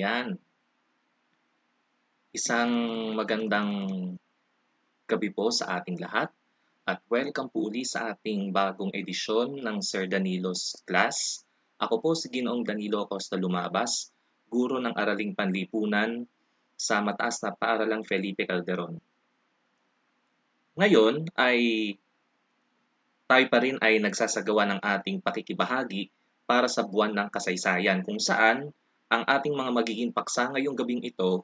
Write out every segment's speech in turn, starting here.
yan. Isang magandang gabi po sa ating lahat at welcome po uli sa ating bagong edisyon ng Sir Danilo's Class. Ako po si Ginoong Danilo Costa Lumabas, guro ng Araling Panlipunan sa Mataas na Paaralang Felipe Calderon. Ngayon ay tayo pa rin ay nagsasagawa ng ating pakikibahagi para sa buwan ng kasaysayan kung saan ang ating mga magiging paksa ngayong gabing ito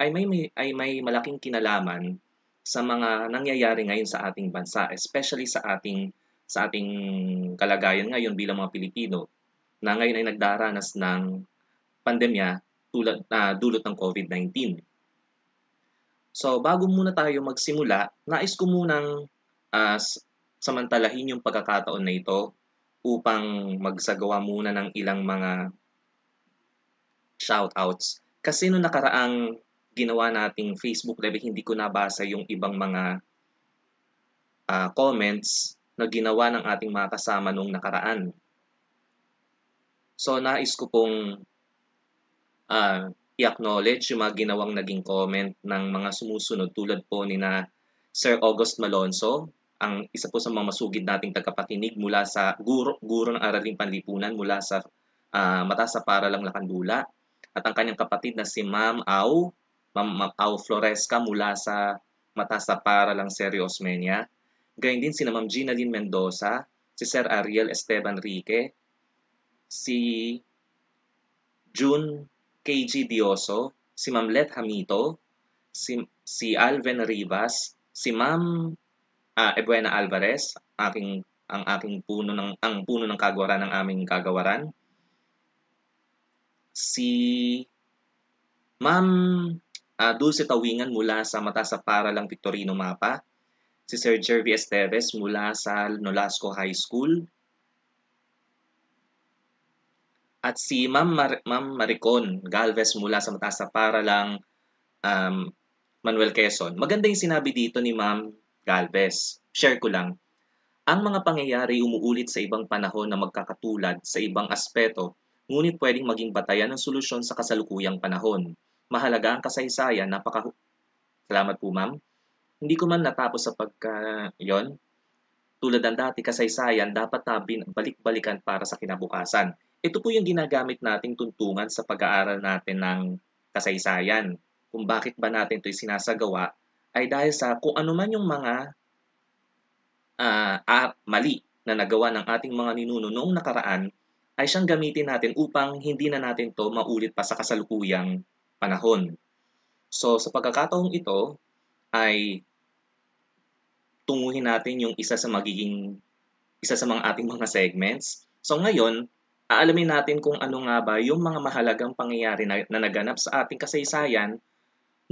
ay may, may, ay may malaking kinalaman sa mga nangyayari ngayon sa ating bansa, especially sa ating sa ating kalagayan ngayon bilang mga Pilipino na ngayon ay nagdaranas ng pandemya tulad na uh, dulot ng COVID-19. So, bago muna tayo magsimula, nais ko munang uh, samantalahin yung pagkakataon na ito upang magsagawa muna ng ilang mga shoutouts. Kasi nung nakaraang ginawa nating Facebook Live, eh, hindi ko nabasa yung ibang mga uh, comments na ginawa ng ating mga kasama nung nakaraan. So, nais ko pong uh, i-acknowledge yung mga ginawang naging comment ng mga sumusunod tulad po ni na Sir August Malonzo, ang isa po sa mga masugid nating tagapakinig mula sa guro, guro ng Araling Panlipunan mula sa uh, ah, Mata sa Paralang Lakandula at ang kanyang kapatid na si Ma'am Au, Ma'am Au Floresca mula sa mata sa para lang Sergio Osmeña. Gayun din si Ma'am Gina Lynn Mendoza, si Sir Ariel Esteban Rique, si June KG Dioso, si Ma'am Let Hamito, si, si Alvin Rivas, si Ma'am uh, Ebuena Alvarez, aking ang aking puno ng ang puno ng kagawaran ng aming kagawaran, si Ma'am uh, Dulce Tawingan mula sa Mata sa Paralang Victorino Mapa, si Sir Jervy Esteves mula sa Nolasco High School, at si Ma'am, Mar- Ma'am Maricon Galvez mula sa Mata sa Paralang um, Manuel Quezon. Maganda yung sinabi dito ni Ma'am Galvez. Share ko lang. Ang mga pangyayari umuulit sa ibang panahon na magkakatulad sa ibang aspeto ngunit pwedeng maging batayan ng solusyon sa kasalukuyang panahon. Mahalaga ang kasaysayan, napaka... Salamat po, ma'am. Hindi ko man natapos sa pagka... yon. Tulad ng dati, kasaysayan dapat na balik-balikan para sa kinabukasan. Ito po yung ginagamit nating tuntungan sa pag-aaral natin ng kasaysayan. Kung bakit ba natin ito sinasagawa ay dahil sa kung ano man yung mga uh, uh, mali na nagawa ng ating mga ninuno noong nakaraan ay siyang gamitin natin upang hindi na natin to maulit pa sa kasalukuyang panahon. So sa pagkakataong ito ay tunguhin natin yung isa sa magiging isa sa mga ating mga segments. So ngayon, aalamin natin kung ano nga ba yung mga mahalagang pangyayari na, na naganap sa ating kasaysayan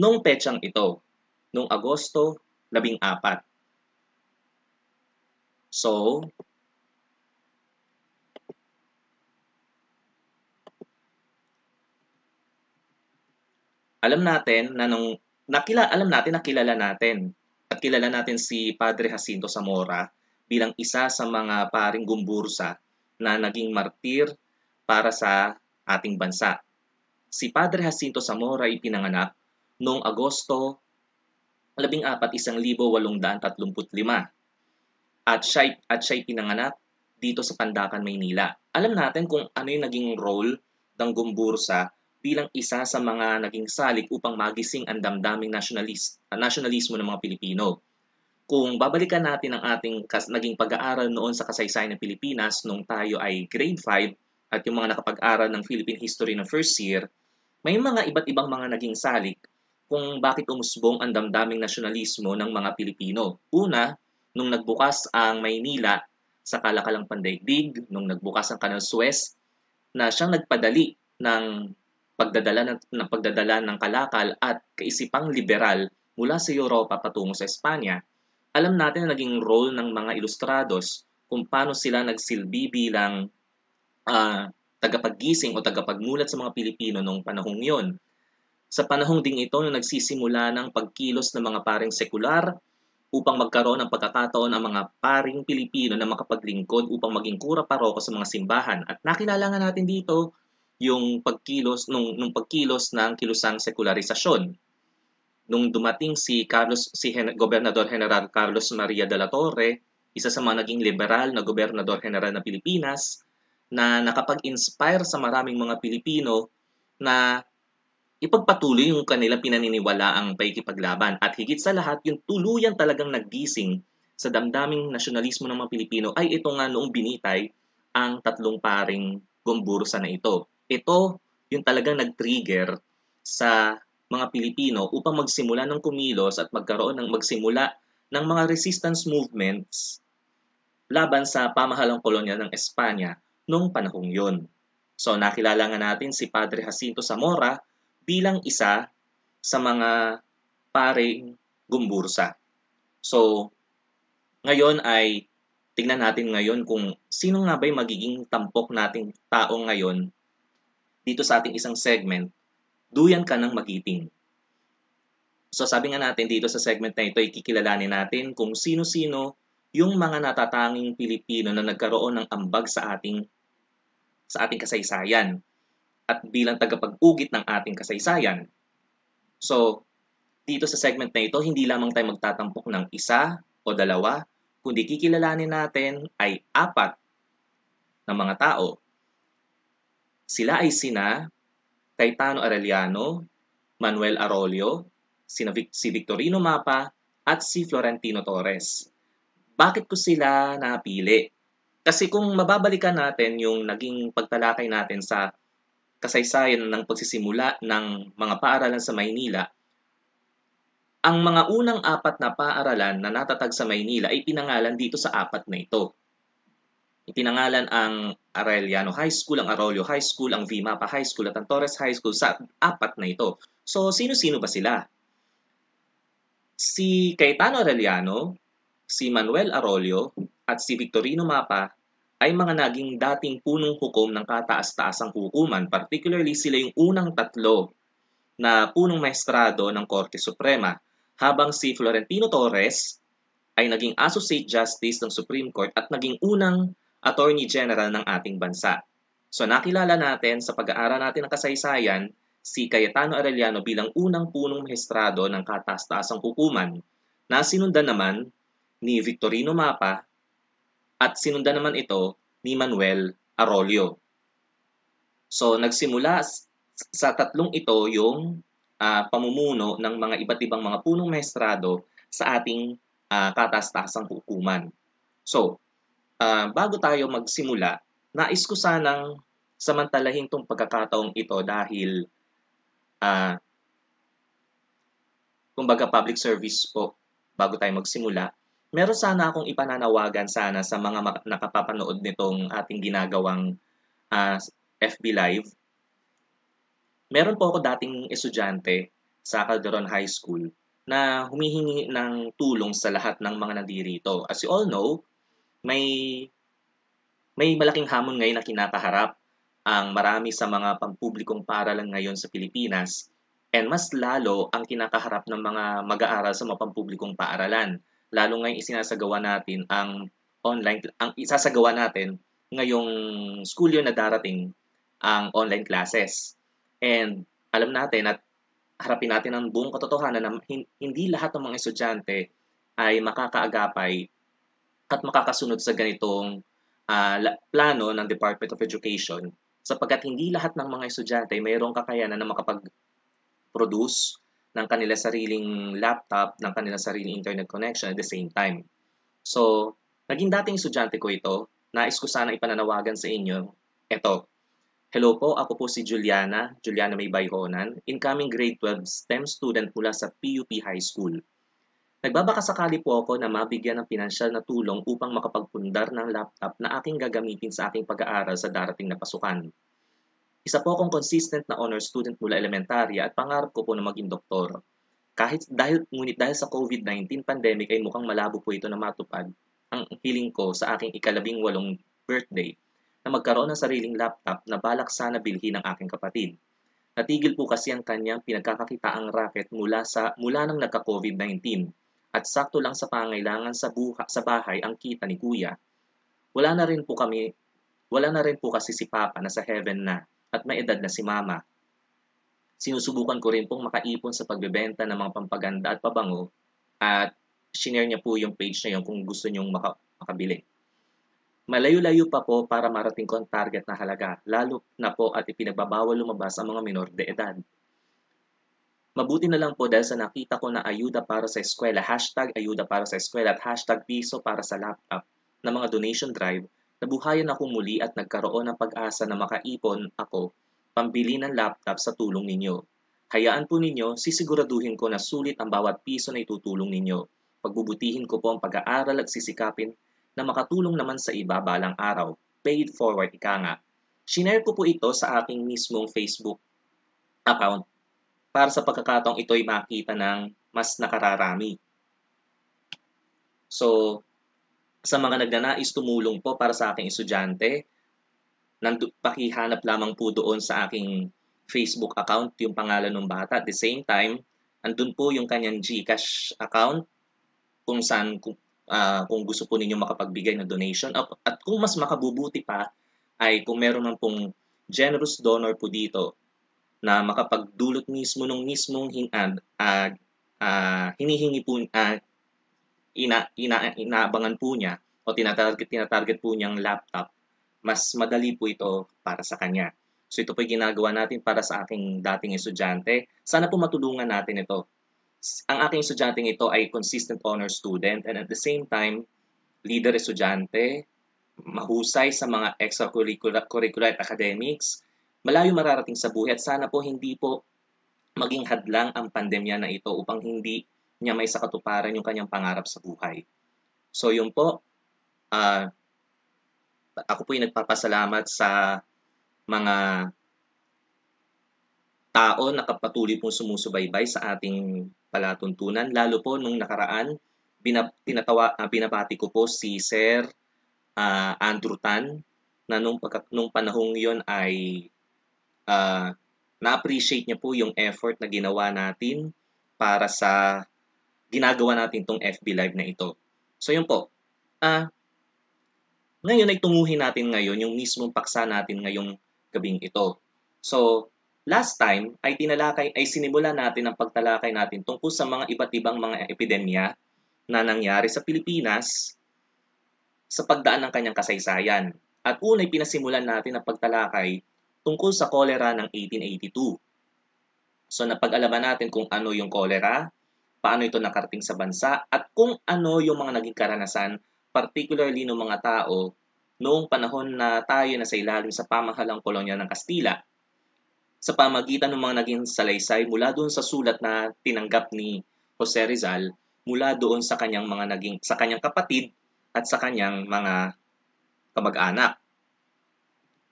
noong petsang ito, noong Agosto 14. So, alam natin na nung nakila, alam natin nakilala natin at kilala natin si Padre Jacinto Zamora bilang isa sa mga paring gumbursa na naging martir para sa ating bansa. Si Padre Jacinto Zamora ay pinanganak noong Agosto 14,835 at siya, at siya pinanganak dito sa Pandakan, Maynila. Alam natin kung ano yung naging role ng gumbursa bilang isa sa mga naging salik upang magising ang damdaming nationalist, nationalismo ng mga Pilipino. Kung babalikan natin ang ating kas, naging pag-aaral noon sa kasaysayan ng Pilipinas nung tayo ay grade 5 at yung mga nakapag aaral ng Philippine History ng first year, may mga iba't ibang mga naging salik kung bakit umusbong ang damdaming nasyonalismo ng mga Pilipino. Una, nung nagbukas ang Maynila sa kalakalang pandaigdig, nung nagbukas ang Canal Suez, na siyang nagpadali ng pagdadala ng, ng pagdadala ng kalakal at kaisipang liberal mula sa Europa patungo sa Espanya, alam natin na naging role ng mga ilustrados kung paano sila nagsilbi bilang uh, tagapaggising o tagapagmulat sa mga Pilipino noong panahong yon. Sa panahong ding ito na nagsisimula ng pagkilos ng mga paring sekular upang magkaroon ng pagkakataon ang mga paring Pilipino na makapaglingkod upang maging kura paroko sa mga simbahan. At nakilala nga natin dito yung pagkilos nung nung pagkilos ng kilusang sekularisasyon. Nung dumating si Carlos si Gen- Gobernador General Carlos Maria de la Torre, isa sa mga naging liberal na gobernador general ng Pilipinas na nakapag-inspire sa maraming mga Pilipino na ipagpatuloy yung kanilang pinaniniwalaang paikipaglaban at higit sa lahat yung tuluyan talagang naggising sa damdaming nasyonalismo ng mga Pilipino ay ito nga noong binitay ang tatlong paring gumburusa na ito ito yung talagang nag-trigger sa mga Pilipino upang magsimula ng kumilos at magkaroon ng magsimula ng mga resistance movements laban sa pamahalang kolonya ng Espanya noong panahong yun. So nakilala nga natin si Padre Jacinto Zamora bilang isa sa mga paring gumbursa. So ngayon ay tingnan natin ngayon kung sino nga ba ba'y magiging tampok nating tao ngayon dito sa ating isang segment, duyan ka ng magiting. So sabi nga natin dito sa segment na ito, ikikilalanin natin kung sino-sino yung mga natatanging Pilipino na nagkaroon ng ambag sa ating sa ating kasaysayan at bilang tagapag-ugit ng ating kasaysayan. So, dito sa segment na ito, hindi lamang tayo magtatampok ng isa o dalawa, kundi kikilalanin natin ay apat na mga tao sila ay sina Cayetano Arellano, Manuel Arroyo, sina Vic- si Victorino Mapa, at si Florentino Torres. Bakit ko sila napili? Kasi kung mababalikan natin yung naging pagtalakay natin sa kasaysayan ng pagsisimula ng mga paaralan sa Maynila, ang mga unang apat na paaralan na natatag sa Maynila ay pinangalan dito sa apat na ito. Itinangalan ang Arellano High School, ang Arroyo High School, ang Vimapa High School at ang Torres High School sa apat na ito. So, sino-sino ba sila? Si Cayetano Arellano, si Manuel Arroyo, at si Victorino Mapa ay mga naging dating punong hukom ng kataas-taasang hukuman, particularly sila yung unang tatlo na punong maestrado ng Korte Suprema, habang si Florentino Torres ay naging Associate Justice ng Supreme Court at naging unang Attorney General ng ating bansa. So nakilala natin sa pag-aaral natin ng kasaysayan si Cayetano Arellano bilang unang punong mahistrado ng katastasang hukuman na sinundan naman ni Victorino Mapa at sinundan naman ito ni Manuel Arroyo. So nagsimula sa tatlong ito yung uh, pamumuno ng mga iba't ibang mga punong maestrado sa ating uh, ah, katastasang hukuman. So, uh, bago tayo magsimula, nais ko sanang samantalahin itong pagkakataong ito dahil uh, kumbaga public service po bago tayo magsimula, meron sana akong ipananawagan sana sa mga nakapapanood nitong ating ginagawang uh, ah, FB Live. Meron po ako dating estudyante sa Calderon High School na humihingi ng tulong sa lahat ng mga nandirito. As you all know, may may malaking hamon ngayon na kinakaharap ang marami sa mga pampublikong paaralan ngayon sa Pilipinas and mas lalo ang kinakaharap ng mga mag-aaral sa mga pampublikong paaralan. Lalo ngayon isinasagawa natin ang online ang isasagawa natin ngayong school year na darating ang online classes. And alam natin at harapin natin ang buong katotohanan na hindi lahat ng mga estudyante ay makakaagapay at makakasunod sa ganitong uh, plano ng Department of Education sapagkat hindi lahat ng mga estudyante mayroong kakayanan na makapag-produce ng kanila sariling laptop, ng kanila sariling internet connection at the same time. So, naging dating estudyante ko ito, nais ko sana ipananawagan sa inyo, ito. Hello po, ako po si Juliana, Juliana May Bayhonan, incoming grade 12 STEM student mula sa PUP High School. Nagbabaka sakali po ako na mabigyan ng pinansyal na tulong upang makapagpundar ng laptop na aking gagamitin sa aking pag-aaral sa darating na pasukan. Isa po akong consistent na honor student mula elementarya at pangarap ko po na maging doktor. Kahit dahil, ngunit dahil sa COVID-19 pandemic ay mukhang malabo po ito na matupad, ang hiling ko sa aking ikalabing walong birthday na magkaroon ng sariling laptop na balak sana bilhin ng aking kapatid. Natigil po kasi ang kanyang ang racket mula, sa, mula nang nagka-COVID-19 at sakto lang sa pangailangan sa, buha, sa bahay ang kita ni kuya, wala na rin po kami, wala na rin po kasi si Papa na sa heaven na at may edad na si Mama. Sinusubukan ko rin pong makaipon sa pagbebenta ng mga pampaganda at pabango at shinare niya po yung page na yun kung gusto niyong maka, makabili. Malayo-layo pa po para marating ko ang target na halaga, lalo na po at ipinagbabawal lumabas ang mga minor de edad. Mabuti na lang po dahil sa nakita ko na ayuda para sa eskwela, hashtag ayuda para sa eskwela at hashtag piso para sa laptop na mga donation drive, nabuhayan ako muli at nagkaroon ng pag-asa na makaipon ako pambili ng laptop sa tulong ninyo. Hayaan po ninyo, sisiguraduhin ko na sulit ang bawat piso na itutulong ninyo. Pagbubutihin ko po ang pag-aaral at sisikapin na makatulong naman sa iba balang araw. Paid forward, ika nga. Shinare ko po ito sa aking mismong Facebook account para sa pagkakataong ito ay makita ng mas nakararami. So, sa mga nagnanais tumulong po para sa aking estudyante, nandu- pakihanap lamang po doon sa aking Facebook account yung pangalan ng bata. At the same time, andun po yung kanyang GCash account kung saan kung, uh, ah, kung gusto po ninyo makapagbigay ng donation. At, at kung mas makabubuti pa, ay kung meron man pong generous donor po dito na makapagdulot mismo ng mismong hinad at uh, ah, hinihingi po uh, ina, ina, inaabangan po niya o tinatarget, tinatarget po niyang laptop, mas madali po ito para sa kanya. So ito po yung ginagawa natin para sa aking dating estudyante. Sana po matulungan natin ito. Ang aking estudyante ito ay consistent honor student and at the same time, leader estudyante, mahusay sa mga extracurricular curricular at academics, malayo mararating sa buhay at sana po hindi po maging hadlang ang pandemya na ito upang hindi niya may sakatuparan yung kanyang pangarap sa buhay. So yun po, uh, ako po yung nagpapasalamat sa mga tao na kapatuloy pong sumusubaybay sa ating palatuntunan. Lalo po nung nakaraan, binab- uh, binabati ko po si Sir uh, Andrew Tan na nung, pagka- nung panahong yon ay uh, na-appreciate niya po yung effort na ginawa natin para sa ginagawa natin tong FB Live na ito. So yun po. Uh, ngayon ay tunguhin natin ngayon yung mismong paksa natin ngayong gabing ito. So last time ay tinalakay ay sinimula natin ang pagtalakay natin tungkol sa mga iba't ibang mga epidemya na nangyari sa Pilipinas sa pagdaan ng kanyang kasaysayan. At unay pinasimulan natin ang pagtalakay tungkol sa kolera ng 1882. So napag-alaman natin kung ano yung kolera, paano ito nakarating sa bansa, at kung ano yung mga naging karanasan, particularly ng mga tao noong panahon na tayo na sa ilalim sa pamahalang kolonya ng Kastila sa pamagitan ng mga naging salaysay mula doon sa sulat na tinanggap ni Jose Rizal mula doon sa kanyang mga naging sa kanyang kapatid at sa kanyang mga kamag-anak.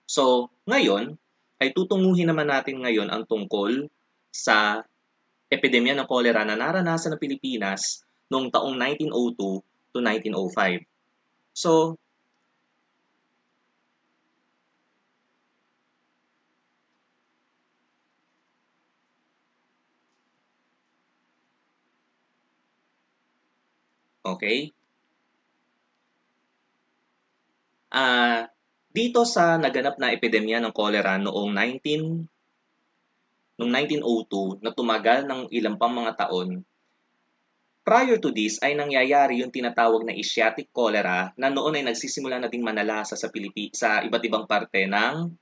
So, ngayon, ay tutunguhin naman natin ngayon ang tungkol sa epidemya ng kolera na naranasan ng Pilipinas noong taong 1902 to 1905. So, Okay? Ah, uh, dito sa naganap na epidemya ng cholera noong 19 noong 1902 na tumagal ng ilang pang mga taon, prior to this ay nangyayari yung tinatawag na Asiatic cholera na noon ay nagsisimula na ding manalasa sa Pilipi sa iba't ibang parte ng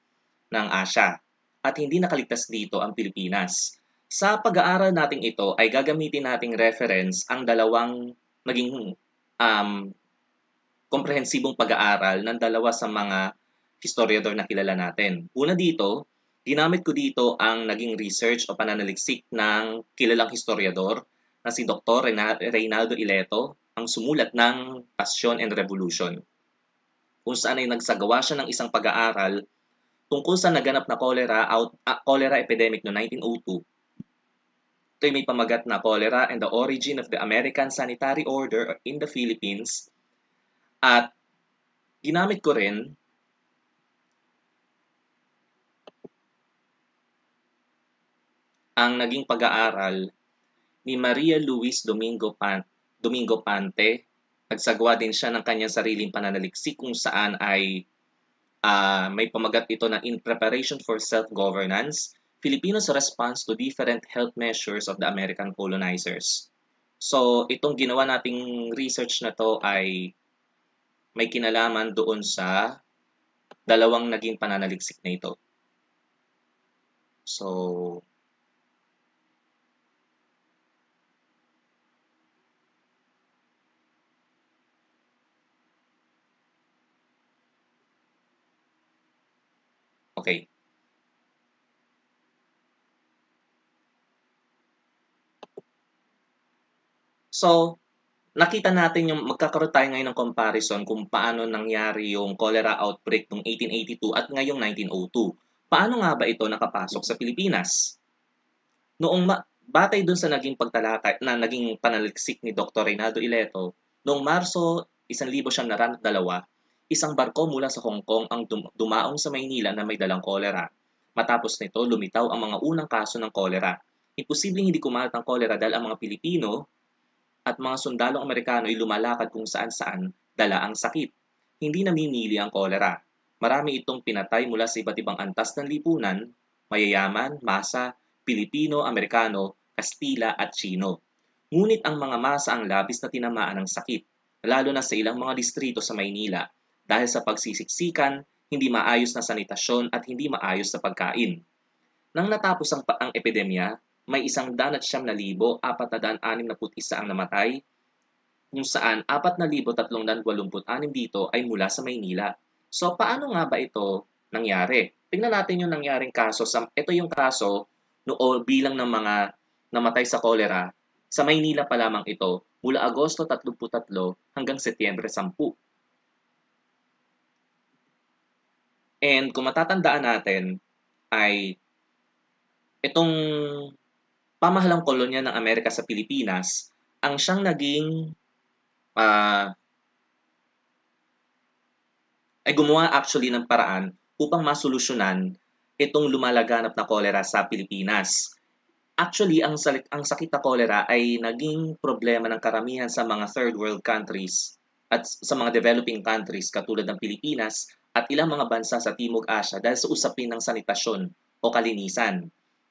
ng Asia At hindi nakaligtas dito ang Pilipinas. Sa pag-aaral nating ito ay gagamitin nating reference ang dalawang naging um, komprehensibong pag-aaral ng dalawa sa mga historiador na kilala natin. Una dito, ginamit ko dito ang naging research o pananaliksik ng kilalang historiador na si Dr. Reynaldo Ileto, ang sumulat ng Passion and Revolution, kung saan ay nagsagawa siya ng isang pag-aaral tungkol sa naganap na cholera, out, uh, ah, cholera epidemic no 1902. Ito ay may pamagat na Cholera and the Origin of the American Sanitary Order in the Philippines at ginamit ko rin ang naging pag-aaral ni Maria Luis Domingo, Pan Domingo Pante. Nagsagwa din siya ng kanyang sariling pananaliksik kung saan ay uh, may pamagat ito na In Preparation for Self-Governance, Filipinos' Response to Different Health Measures of the American Colonizers. So, itong ginawa nating research na to ay may kinalaman doon sa dalawang naging pananaliksik na ito. So, Okay. So, nakita natin yung magkakaroon tayo ngayon ng comparison kung paano nangyari yung cholera outbreak noong 1882 at ngayong 1902. Paano nga ba ito nakapasok sa Pilipinas? Noong ma- batay dun sa naging pagtalakay na naging panaliksik ni Dr. Reynaldo Ileto, noong Marso 1902, isang barko mula sa Hong Kong ang dum- dumaong sa Maynila na may dalang cholera. Matapos nito, lumitaw ang mga unang kaso ng cholera. Imposibleng hindi kumalat ang cholera dahil ang mga Pilipino at mga sundalong Amerikano ay lumalakad kung saan-saan dala ang sakit. Hindi namimili ang kolera. Marami itong pinatay mula sa iba't ibang antas ng lipunan, mayayaman, masa, Pilipino, Amerikano, Kastila at Chino. Ngunit ang mga masa ang labis na tinamaan ng sakit, lalo na sa ilang mga distrito sa Maynila, dahil sa pagsisiksikan, hindi maayos na sanitasyon at hindi maayos sa pagkain. Nang natapos ang, ang epidemya, may isang danat siyam na libo, apat na daan anim na putisa ang namatay, kung saan apat na libo tatlong anim dito ay mula sa Maynila. So, paano nga ba ito nangyari? Tingnan natin yung nangyaring kaso. Sa, ito yung kaso noon bilang ng mga namatay sa kolera. Sa Maynila pa lamang ito mula Agosto 33 hanggang Setyembre 10. And kung matatandaan natin ay itong pamahalang kolonya ng Amerika sa Pilipinas ang siyang naging uh, ay gumawa actually ng paraan upang masolusyonan itong lumalaganap na kolera sa Pilipinas. Actually, ang, salit, ang sakit na kolera ay naging problema ng karamihan sa mga third world countries at sa mga developing countries katulad ng Pilipinas at ilang mga bansa sa Timog Asya dahil sa usapin ng sanitasyon o kalinisan.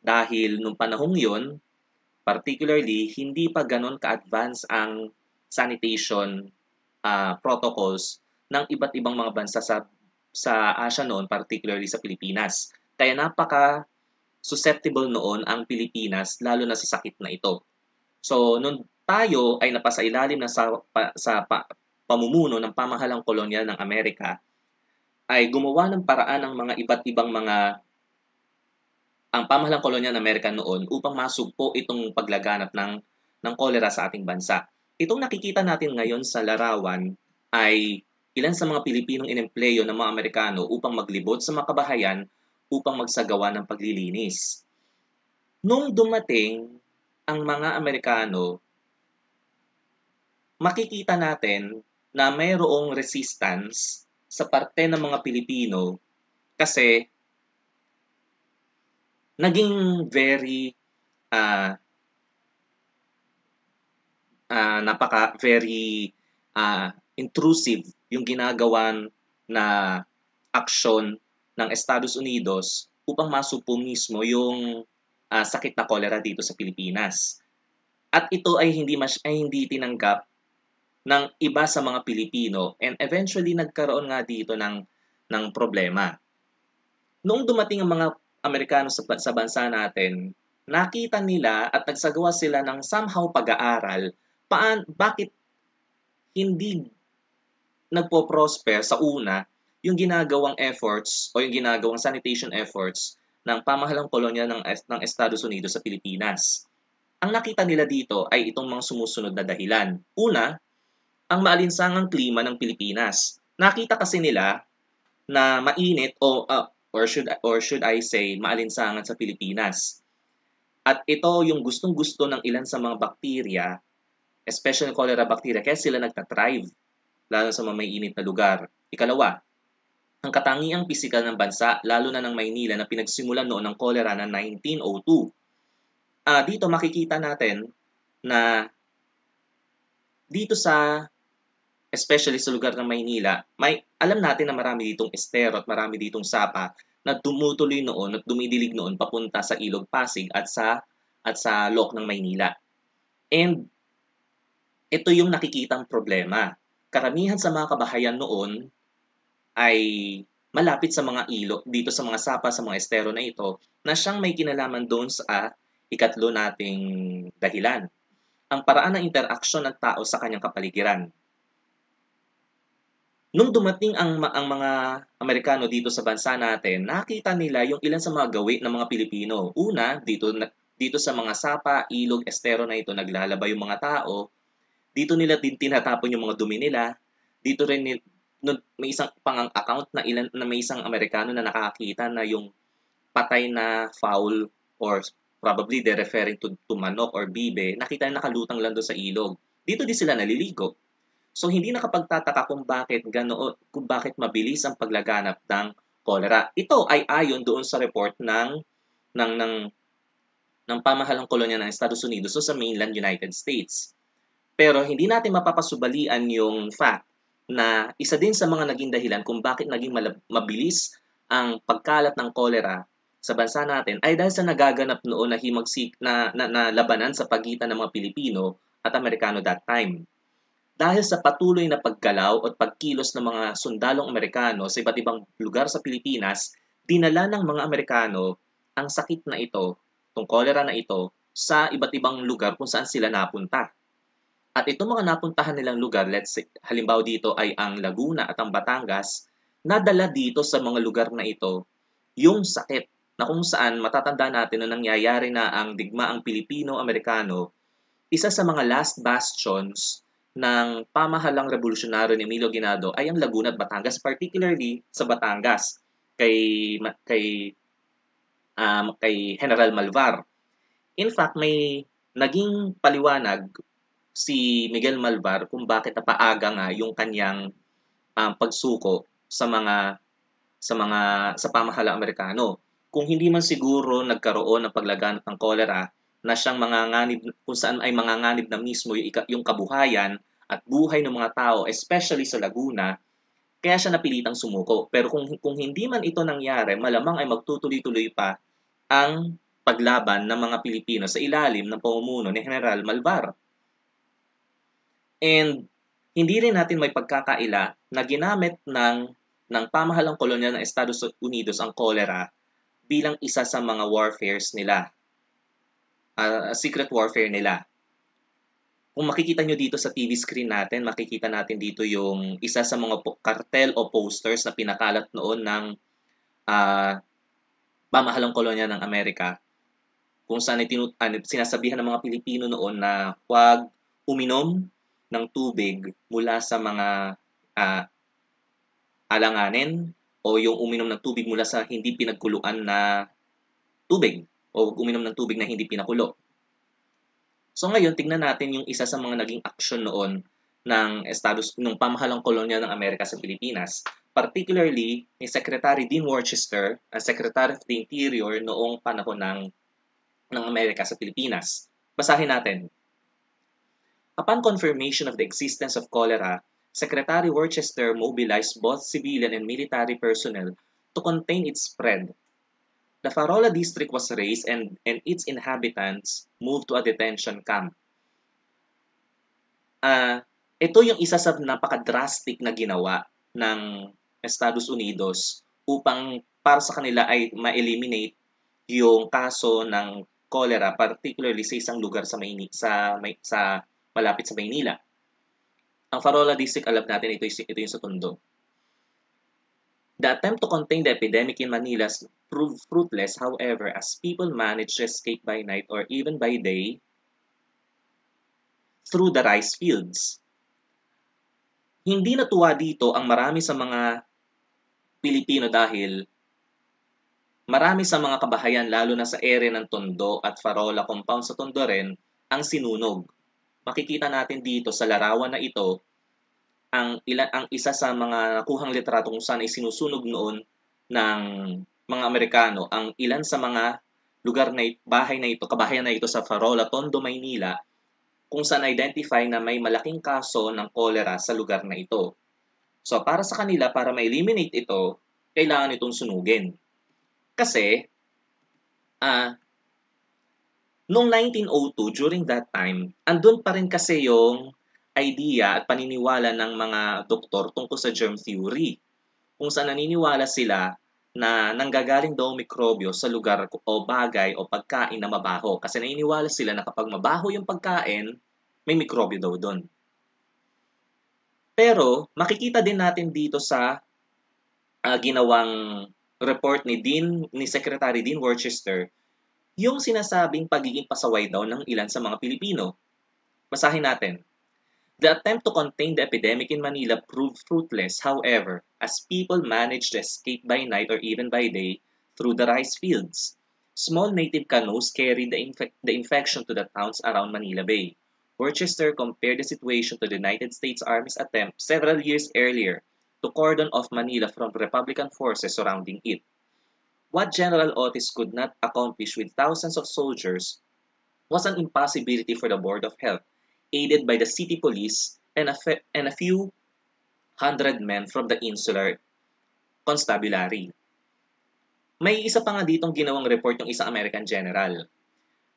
Dahil nung panahong yon, particularly, hindi pa ganun ka-advance ang sanitation uh, protocols ng iba't ibang mga bansa sa sa Asia noon, particularly sa Pilipinas. Kaya napaka susceptible noon ang Pilipinas, lalo na sa sakit na ito. So, nung tayo ay napasailalim na sa, pa, sa pa, pamumuno ng pamahalang kolonyal ng Amerika, ay gumawa ng paraan ng mga iba't ibang mga ang pamahalang kolonya ng Amerika noon upang masugpo itong paglaganap ng, ng kolera sa ating bansa. Itong nakikita natin ngayon sa larawan ay ilan sa mga Pilipinong inempleyo ng mga Amerikano upang maglibot sa mga kabahayan upang magsagawa ng paglilinis. Nung dumating ang mga Amerikano, makikita natin na mayroong resistance sa parte ng mga Pilipino kasi naging very uh, uh, napaka very uh, intrusive yung ginagawan na action ng Estados Unidos upang masupo mismo yung uh, sakit na cholera dito sa Pilipinas. At ito ay hindi mas ay hindi tinanggap ng iba sa mga Pilipino and eventually nagkaroon nga dito ng ng problema. Noong dumating ang mga Amerikano sa, sa bansa natin, nakita nila at nagsagawa sila ng somehow pag-aaral paan, bakit hindi nagpo-prosper sa una yung ginagawang efforts o yung ginagawang sanitation efforts ng pamahalang kolonya ng, ng Estados Unidos sa Pilipinas. Ang nakita nila dito ay itong mga sumusunod na dahilan. Una, ang maalinsangang klima ng Pilipinas. Nakita kasi nila na mainit o uh, or should, or should I say, maalinsangan sa Pilipinas. At ito yung gustong-gusto ng ilan sa mga bakterya, especially cholera bacteria, kaya sila nagtatrive, lalo sa mga may init na lugar. Ikalawa, ang katangiang pisikal ng bansa, lalo na ng Maynila na pinagsimulan noon ng cholera na 1902. Uh, ah, dito makikita natin na dito sa especially sa lugar ng Maynila, may, alam natin na marami ditong estero at marami ditong sapa na tumutuloy noon at dumidilig noon papunta sa Ilog Pasig at sa at sa Lok ng Maynila. And ito yung nakikitang problema. Karamihan sa mga kabahayan noon ay malapit sa mga ilog, dito sa mga sapa, sa mga estero na ito, na siyang may kinalaman doon sa ikatlo nating dahilan. Ang paraan ng interaksyon ng tao sa kanyang kapaligiran. Nung dumating ang, ang mga Amerikano dito sa bansa natin, nakita nila yung ilan sa mga gawi ng mga Pilipino. Una, dito, dito sa mga sapa, ilog, estero na ito, naglalaba yung mga tao. Dito nila din tinatapon yung mga dumi nila. Dito rin no, may isang pangang account na ilan na may isang Amerikano na nakakita na yung patay na fowl or probably they're referring to, to manok or bibe, nakita na nakalutang lang doon sa ilog. Dito din sila naliligo. So hindi nakapagtataka kung bakit ganoon, kung bakit mabilis ang paglaganap ng cholera. Ito ay ayon doon sa report ng ng ng ng pamahalang kolonya ng Estados Unidos so sa mainland United States. Pero hindi natin mapapasubalian yung fact na isa din sa mga naging dahilan kung bakit naging mabilis ang pagkalat ng kolera sa bansa natin ay dahil sa nagaganap noon na himagsik na, na, na labanan sa pagitan ng mga Pilipino at Amerikano that time. Dahil sa patuloy na paggalaw at pagkilos ng mga sundalong Amerikano sa iba't ibang lugar sa Pilipinas, dinala ng mga Amerikano ang sakit na ito, tong kolera na ito, sa iba't ibang lugar kung saan sila napunta. At itong mga napuntahan nilang lugar, let's say, halimbawa dito ay ang Laguna at ang Batangas, nadala dito sa mga lugar na ito yung sakit na kung saan matatanda natin na nangyayari na ang digmaang Pilipino-Amerikano, isa sa mga last bastions ng pamahalang revolusyonaryo ni Emilio Ginado ay ang Laguna at Batangas, particularly sa Batangas kay kay um, kay General Malvar. In fact, may naging paliwanag si Miguel Malvar kung bakit napaaga nga yung kanyang um, pagsuko sa mga sa mga sa pamahala Amerikano. Kung hindi man siguro nagkaroon ng paglaganap ng kolera na siyang manganganib, kung saan ay manganganib na mismo yung kabuhayan at buhay ng mga tao, especially sa Laguna, kaya siya napilitang sumuko. Pero kung, kung hindi man ito nangyari, malamang ay magtutuloy-tuloy pa ang paglaban ng mga Pilipino sa ilalim ng pamumuno ni General Malvar. And hindi rin natin may pagkakaila na ginamit ng, ng pamahalang kolonya ng Estados Unidos ang kolera bilang isa sa mga warfares nila uh, secret warfare nila. Kung makikita nyo dito sa TV screen natin, makikita natin dito yung isa sa mga cartel o posters na pinakalat noon ng uh, ah, pamahalang kolonya ng Amerika. Kung saan tinut- ano, ah, sinasabihan ng mga Pilipino noon na huwag uminom ng tubig mula sa mga uh, alanganin o yung uminom ng tubig mula sa hindi pinagkuluan na tubig o uminom ng tubig na hindi pinakulo. So ngayon, tingnan natin yung isa sa mga naging aksyon noon ng Estados ng pamahalang kolonya ng Amerika sa Pilipinas, particularly ni Secretary Dean Worcester, ang Secretary of the Interior noong panahon ng ng Amerika sa Pilipinas. Basahin natin. Upon confirmation of the existence of cholera, Secretary Worcester mobilized both civilian and military personnel to contain its spread The Farola district was razed and, and its inhabitants moved to a detention camp. Uh, ito yung isa sa napaka-drastic na ginawa ng Estados Unidos upang para sa kanila ay ma-eliminate yung kaso ng cholera particularly sa isang lugar sa Maynila sa may, sa malapit sa Maynila. Ang Farola district alam natin ito, ito yung sa Tondo. The attempt to contain the epidemic in Manila proved fruitless, however, as people managed to escape by night or even by day through the rice fields. Hindi natuwa dito ang marami sa mga Pilipino dahil marami sa mga kabahayan lalo na sa ere ng Tondo at Farola compound sa Tondo rin ang sinunog. Makikita natin dito sa larawan na ito ang ilan ang isa sa mga nakuhang litrato kung saan ay sinusunog noon ng mga Amerikano ang ilan sa mga lugar na bahay na ito, kabahayan na ito sa Farola, Tondo, Maynila, kung saan identify na may malaking kaso ng kolera sa lugar na ito. So para sa kanila, para ma-eliminate ito, kailangan itong sunugin. Kasi, ah, uh, noong 1902, during that time, andun pa rin kasi yung idea at paniniwala ng mga doktor tungkol sa germ theory, kung saan naniniwala sila na nanggagaling daw mikrobyo sa lugar o bagay o pagkain na mabaho. Kasi naniniwala sila na kapag mabaho yung pagkain, may mikrobyo daw doon. Pero makikita din natin dito sa uh, ginawang report ni Dean ni Secretary Dean Worcester yung sinasabing pagiging pasaway daw ng ilan sa mga Pilipino. Basahin natin. The attempt to contain the epidemic in Manila proved fruitless, however, as people managed to escape by night or even by day through the rice fields. Small native canoes carried the, inf the infection to the towns around Manila Bay. Worcester compared the situation to the United States Army's attempt several years earlier to cordon off Manila from Republican forces surrounding it. What General Otis could not accomplish with thousands of soldiers was an impossibility for the Board of Health aided by the city police and a, and a few hundred men from the insular constabulary. May isa pa nga ditong ginawang report ng isang American general.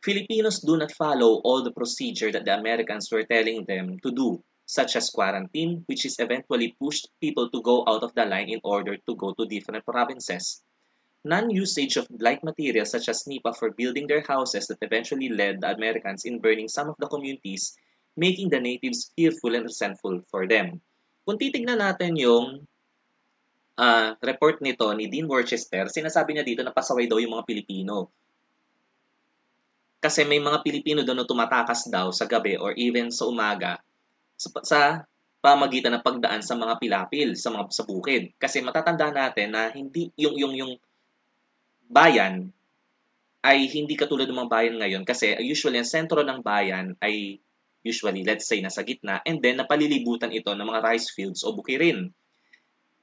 Filipinos do not follow all the procedure that the Americans were telling them to do, such as quarantine, which is eventually pushed people to go out of the line in order to go to different provinces. Non-usage of light materials such as nipa for building their houses that eventually led the Americans in burning some of the communities making the natives fearful and resentful for them. Kung titignan natin yung uh, report nito ni Dean Worcester, sinasabi niya dito na pasaway daw yung mga Pilipino. Kasi may mga Pilipino doon na tumatakas daw sa gabi or even sa umaga sa, sa pamagitan ng pagdaan sa mga pilapil, sa mga sa bukid. Kasi matatanda natin na hindi yung yung yung bayan ay hindi katulad ng mga bayan ngayon kasi usually ang sentro ng bayan ay usually let's say nasa gitna, and then napalilibutan ito ng mga rice fields o bukirin.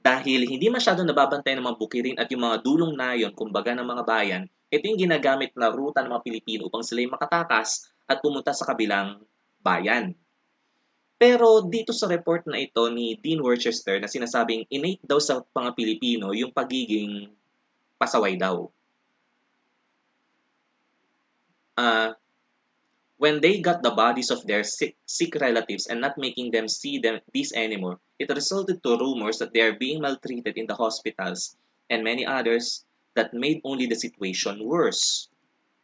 Dahil hindi masyado nababantay ng mga bukirin at yung mga dulong nayon, kumbaga ng mga bayan, ito yung ginagamit na ruta ng mga Pilipino upang sila'y makatakas at pumunta sa kabilang bayan. Pero dito sa report na ito ni Dean Worcester na sinasabing innate daw sa mga Pilipino yung pagiging pasaway daw. Ah, uh, When they got the bodies of their sick, sick relatives and not making them see them, these anymore, it resulted to rumors that they are being maltreated in the hospitals and many others that made only the situation worse.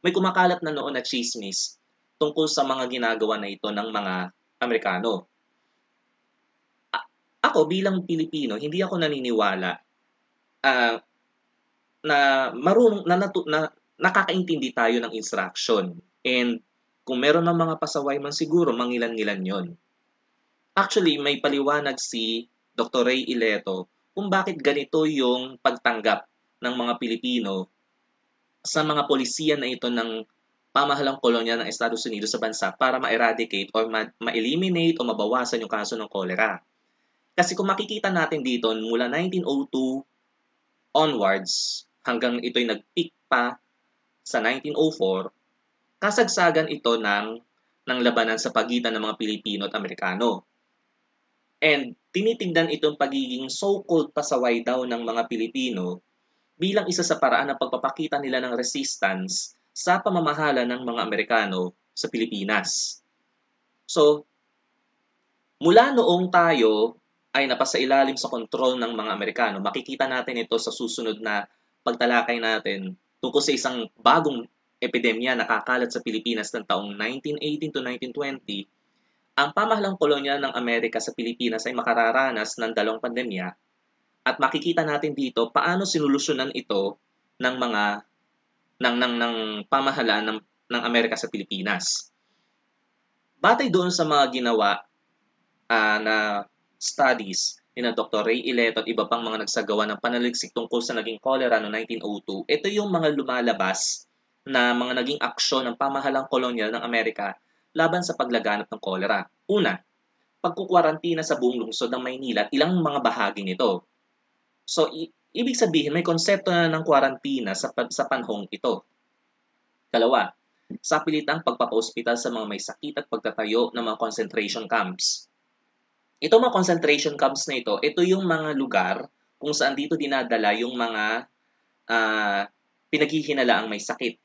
May kumakalat na noon na chismis tungkol sa mga ginagawa na ito ng mga Amerikano. A- ako bilang Pilipino, hindi ako naniniwala uh, na marunong na, natu- na nakakaintindi tayo ng instruction and kung meron ng mga pasaway man siguro, mangilan-ngilan yon. Actually, may paliwanag si Dr. Ray Ileto kung bakit ganito yung pagtanggap ng mga Pilipino sa mga polisiya na ito ng pamahalang kolonya ng Estados Unidos sa bansa para ma-eradicate or ma- eliminate o mabawasan yung kaso ng kolera. Kasi kung makikita natin dito, mula 1902 onwards, hanggang ito'y nag-peak pa sa 1904, kasagsagan ito ng, ng labanan sa pagitan ng mga Pilipino at Amerikano. And tinitingnan itong pagiging so-called pasaway daw ng mga Pilipino bilang isa sa paraan ng pagpapakita nila ng resistance sa pamamahala ng mga Amerikano sa Pilipinas. So, mula noong tayo ay napasailalim sa kontrol ng mga Amerikano, makikita natin ito sa susunod na pagtalakay natin tungkol sa isang bagong epidemya na kakalat sa Pilipinas ng taong 1918 to 1920, ang pamahalang kolonya ng Amerika sa Pilipinas ay makararanas ng dalawang pandemya at makikita natin dito paano sinulusyonan ito ng mga ng ng ng pamahalaan ng ng Amerika sa Pilipinas. Batay doon sa mga ginawa uh, na studies ni na Dr. Ray Ileto at iba pang mga nagsagawa ng panaliksik tungkol sa naging kolera no 1902, ito yung mga lumalabas na mga naging aksyon ng pamahalang kolonyal ng Amerika laban sa paglaganap ng kolera. Una, pagkukwarantina sa buong lungsod ng Maynila at ilang mga bahagi nito. So, i- ibig sabihin may konsepto na ng kwarantina sa, sa panhong ito. Dalawa, sa pilitang pagpapaospital sa mga may sakit at pagtatayo ng mga concentration camps. Ito mga concentration camps na ito, ito yung mga lugar kung saan dito dinadala yung mga uh, pinaghihinalaang may sakit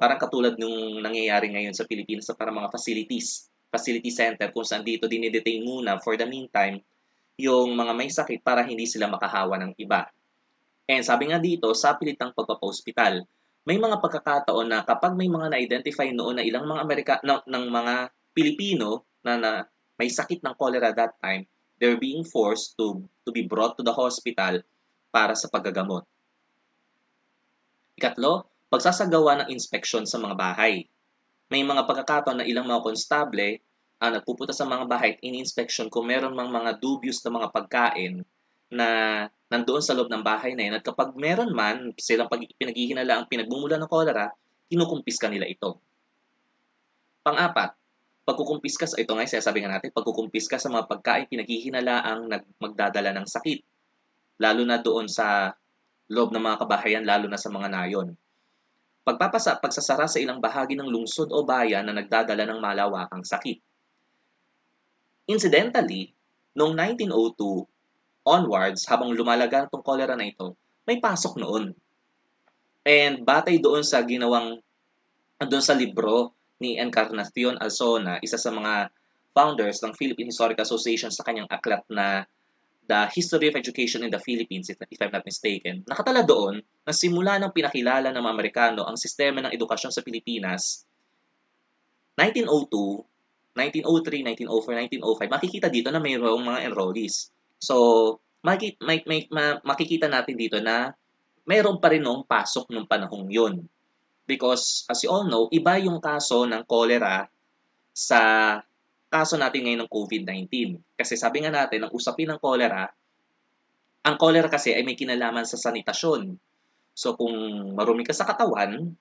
Parang katulad nung nangyayari ngayon sa Pilipinas sa para mga facilities, facility center kung saan dito dinidetain muna for the meantime yung mga may sakit para hindi sila makahawa ng iba. And sabi nga dito, sa pilitang pagpapa-hospital, may mga pagkakataon na kapag may mga na-identify noon na ilang mga Amerika, na, ng mga Pilipino na, na may sakit ng cholera that time, they're being forced to, to be brought to the hospital para sa paggagamot. Ikatlo, pagsasagawa ng inspeksyon sa mga bahay. May mga pagkakataon na ilang mga konstable ang nagpupunta sa mga bahay at ini-inspeksyon kung meron mang mga dubious na mga pagkain na nandoon sa loob ng bahay na yan. At kapag meron man silang pag- pinaghihinala ang pinagmumula ng kolera, kinukumpiska nila ito. Pang-apat, pagkukumpiska sa ito nga sabi nga natin, pagkukumpiska sa mga pagkain pinaghihinala ang nag, magdadala ng sakit. Lalo na doon sa loob ng mga kabahayan, lalo na sa mga nayon pagpapasa pagsasara sa ilang bahagi ng lungsod o bayan na nagdadala ng malawakang sakit. Incidentally, noong 1902 onwards, habang lumalaga itong cholera na ito, may pasok noon. And batay doon sa ginawang, doon sa libro ni Encarnacion Alzona, isa sa mga founders ng Philippine Historical Association sa kanyang aklat na The History of Education in the Philippines, if I'm not mistaken, nakatala doon na simula ng pinakilala ng mga Amerikano ang sistema ng edukasyon sa Pilipinas, 1902, 1903, 1904, 1905, makikita dito na mayroong mga enrollees. So, makik- may, may, ma- makikita natin dito na mayroon pa rin nung pasok nung panahong yun. Because, as you all know, iba yung kaso ng cholera sa kaso natin ngayon ng COVID-19. Kasi sabi nga natin, ang usapin ng cholera, ang cholera kasi ay may kinalaman sa sanitasyon. So kung marumi ka sa katawan,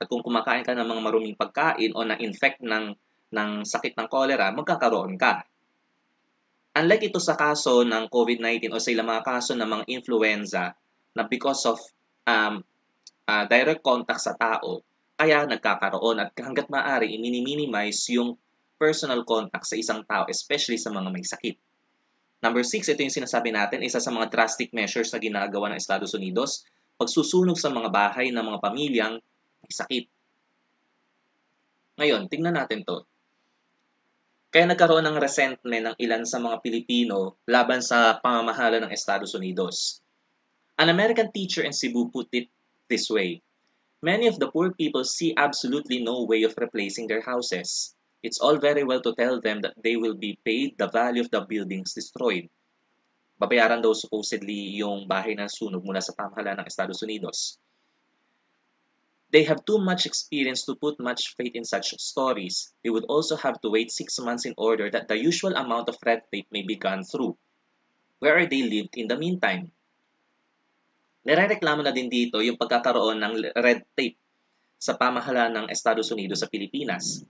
at kung kumakain ka ng mga maruming pagkain o na-infect ng, ng sakit ng cholera, magkakaroon ka. Unlike ito sa kaso ng COVID-19 o sa ilang mga kaso ng mga influenza na because of um, uh, direct contact sa tao, kaya nagkakaroon at hanggat maaari, minimize yung personal contact sa isang tao, especially sa mga may sakit. Number six, ito yung sinasabi natin, isa sa mga drastic measures na ginagawa ng Estados Unidos pagsusunog sa mga bahay ng mga pamilyang may sakit. Ngayon, tingnan natin to. Kaya nagkaroon ng resentment ng ilan sa mga Pilipino laban sa pamamahala ng Estados Unidos. An American teacher in Cebu put it this way. Many of the poor people see absolutely no way of replacing their houses. It's all very well to tell them that they will be paid the value of the buildings destroyed babayaran daw supposedly yung bahay na sunog mula sa pamahalaan ng Estados Unidos. They have too much experience to put much faith in such stories. They would also have to wait six months in order that the usual amount of red tape may be gone through. Where are they lived in the meantime? Nire-reklamo na din dito yung pagkakaroon ng red tape sa pamahalaan ng Estados Unidos sa Pilipinas.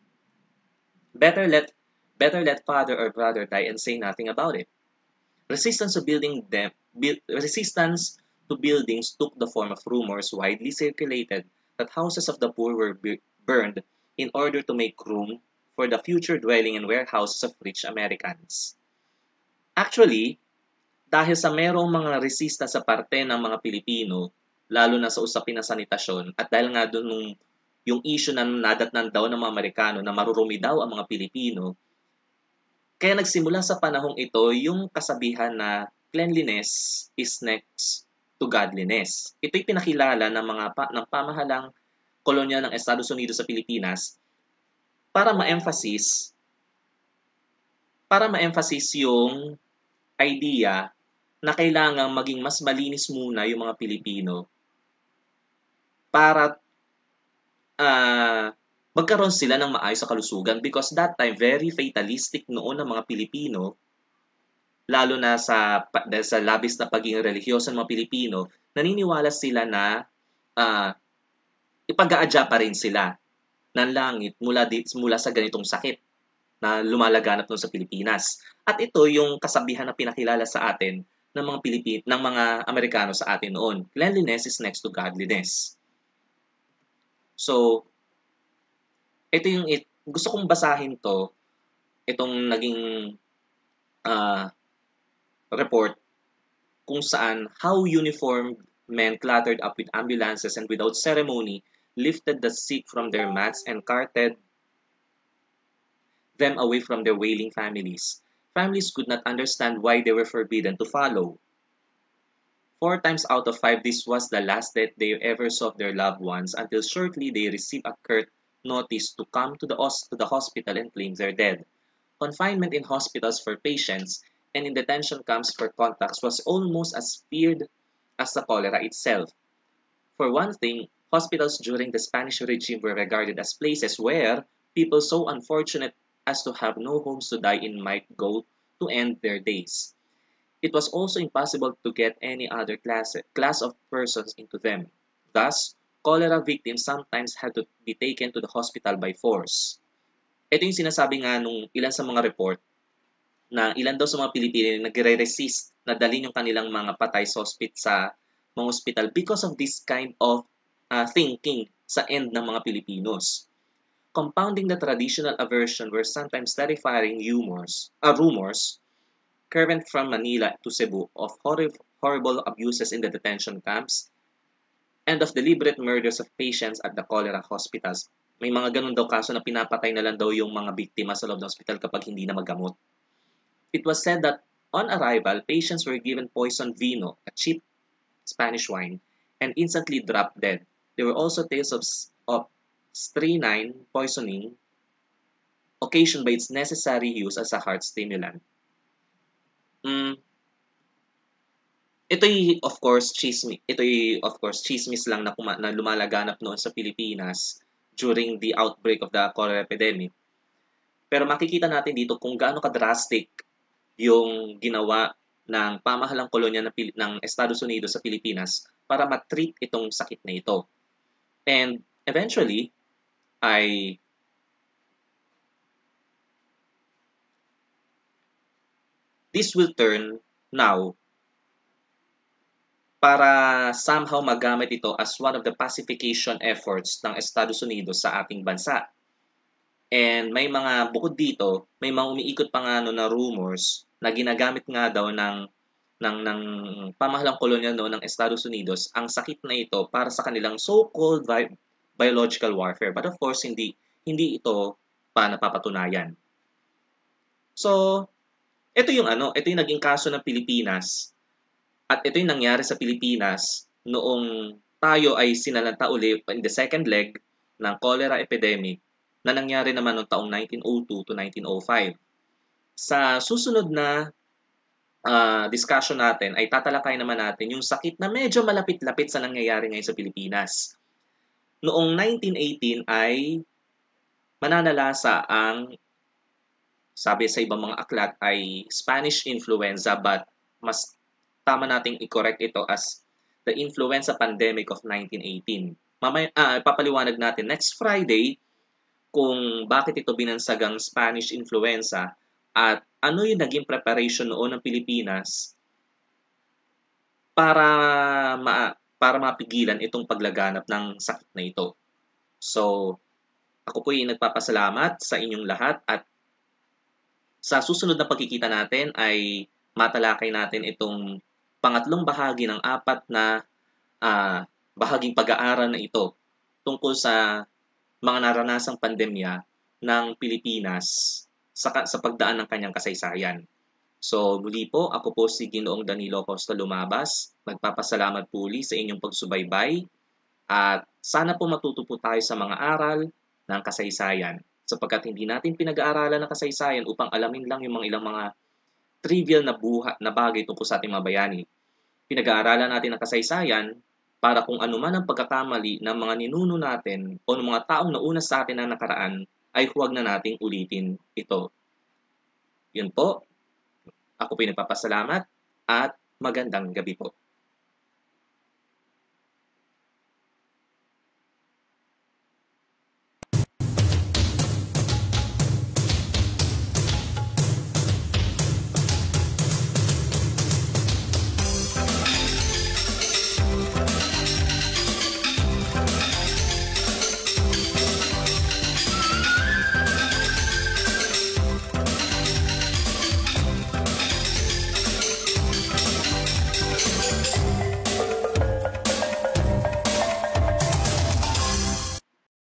Better let better let father or brother die and say nothing about it. Resistance to building them, build, resistance to buildings took the form of rumors widely circulated that houses of the poor were burned in order to make room for the future dwelling and warehouses of rich Americans. Actually, dahil sa merong mga resista sa parte ng mga Pilipino, lalo na sa usapin ng sanitasyon, at dahil nga doon nung yung issue na nadatnan daw ng mga Amerikano na marurumi daw ang mga Pilipino, kaya nagsimula sa panahong ito yung kasabihan na cleanliness is next to godliness. Ito'y pinakilala ng mga pa, ng pamahalang kolonya ng Estados Unidos sa Pilipinas para ma emphasize para ma emphasize yung idea na kailangan maging mas malinis muna yung mga Pilipino para uh, magkaroon sila ng maayos sa kalusugan because that time very fatalistic noon ng mga Pilipino lalo na sa sa labis na pagiging relihiyoso ng mga Pilipino naniniwala sila na uh, ipag-aadya pa rin sila ng langit mula di, mula sa ganitong sakit na lumalaganap noon sa Pilipinas. At ito yung kasabihan na pinakilala sa atin ng mga Pilipin ng mga Amerikano sa atin noon. Cleanliness is next to godliness. So, ito yung it, gusto kong basahin to itong naging uh, report kung saan how uniformed men cluttered up with ambulances and without ceremony lifted the sick from their mats and carted them away from their wailing families. Families could not understand why they were forbidden to follow. Four times out of five, this was the last that they ever saw of their loved ones until shortly they received a curt notice to come to the, to the hospital and claim they're dead. Confinement in hospitals for patients and in detention camps for contacts was almost as feared as the cholera itself. For one thing, hospitals during the Spanish regime were regarded as places where people so unfortunate as to have no homes to die in might go to end their days. It was also impossible to get any other class, class of persons into them. Thus, cholera victims sometimes had to be taken to the hospital by force. Ito yung sinasabi nga nung ilan sa mga report na ilan daw sa mga Pilipino na nagre-resist na dalhin yung kanilang mga patay sa hospital sa mga hospital because of this kind of uh, thinking sa end ng mga Pilipinos. Compounding the traditional aversion were sometimes terrifying rumors, uh, ah, rumors current from Manila to Cebu of horrible, horrible abuses in the detention camps and of deliberate murders of patients at the cholera hospitals. May mga ganun daw kaso na pinapatay na lang daw yung mga biktima sa loob ng hospital kapag hindi na magamot. It was said that on arrival, patients were given poison vino, a cheap Spanish wine, and instantly dropped dead. There were also tales of, of strychnine poisoning occasioned by its necessary use as a heart stimulant. Mm, ito'y of course chismis ito'y of course chismis lang na, kuma- na lumalaganap noon sa Pilipinas during the outbreak of the cholera epidemic. Pero makikita natin dito kung gaano ka-drastic yung ginawa ng pamahalang kolonya ng, Pil- ng Estados Unidos sa Pilipinas para matreat itong sakit na ito. And eventually, ay this will turn now para somehow magamit ito as one of the pacification efforts ng Estados Unidos sa ating bansa. And may mga bukod dito, may mga umiikot pa nga no na rumors na ginagamit nga daw ng ng ng pamahalang kolonya no ng Estados Unidos ang sakit na ito para sa kanilang so-called bi- biological warfare. But of course, hindi hindi ito pa napapatunayan. So, ito yung ano, ito yung naging kaso ng Pilipinas at ito yung nangyari sa Pilipinas noong tayo ay sinalanta uli in the second leg ng cholera epidemic na nangyari naman noong taong 1902 to 1905. Sa susunod na uh, discussion natin ay tatalakay naman natin yung sakit na medyo malapit-lapit sa nangyayari ngayon sa Pilipinas. Noong 1918 ay mananalasa ang sabi sa ibang mga aklat ay Spanish influenza but mas tama nating i-correct ito as the influenza pandemic of 1918. Mamay ah, papaliwanag natin next Friday kung bakit ito binansagang Spanish influenza at ano yung naging preparation noon ng Pilipinas para ma para mapigilan itong paglaganap ng sakit na ito. So, ako po ay nagpapasalamat sa inyong lahat at sa susunod na pagkikita natin ay matalakay natin itong pangatlong bahagi ng apat na uh, bahaging pag-aaral na ito tungkol sa mga naranasang pandemya ng Pilipinas sa, sa pagdaan ng kanyang kasaysayan. So muli po, ako po si Ginoong Danilo Costa Lumabas. Magpapasalamat po uli sa inyong pagsubaybay at sana po matuto po tayo sa mga aral ng kasaysayan sapagkat hindi natin pinag-aaralan ng kasaysayan upang alamin lang yung mga ilang mga trivial na, buha, na bagay tungkol sa ating mga bayani. Pinag-aaralan natin ang kasaysayan para kung ano man ang pagkakamali ng mga ninuno natin o ng mga taong nauna sa atin na nakaraan, ay huwag na nating ulitin ito. Yun po. Ako po nagpapasalamat at magandang gabi po.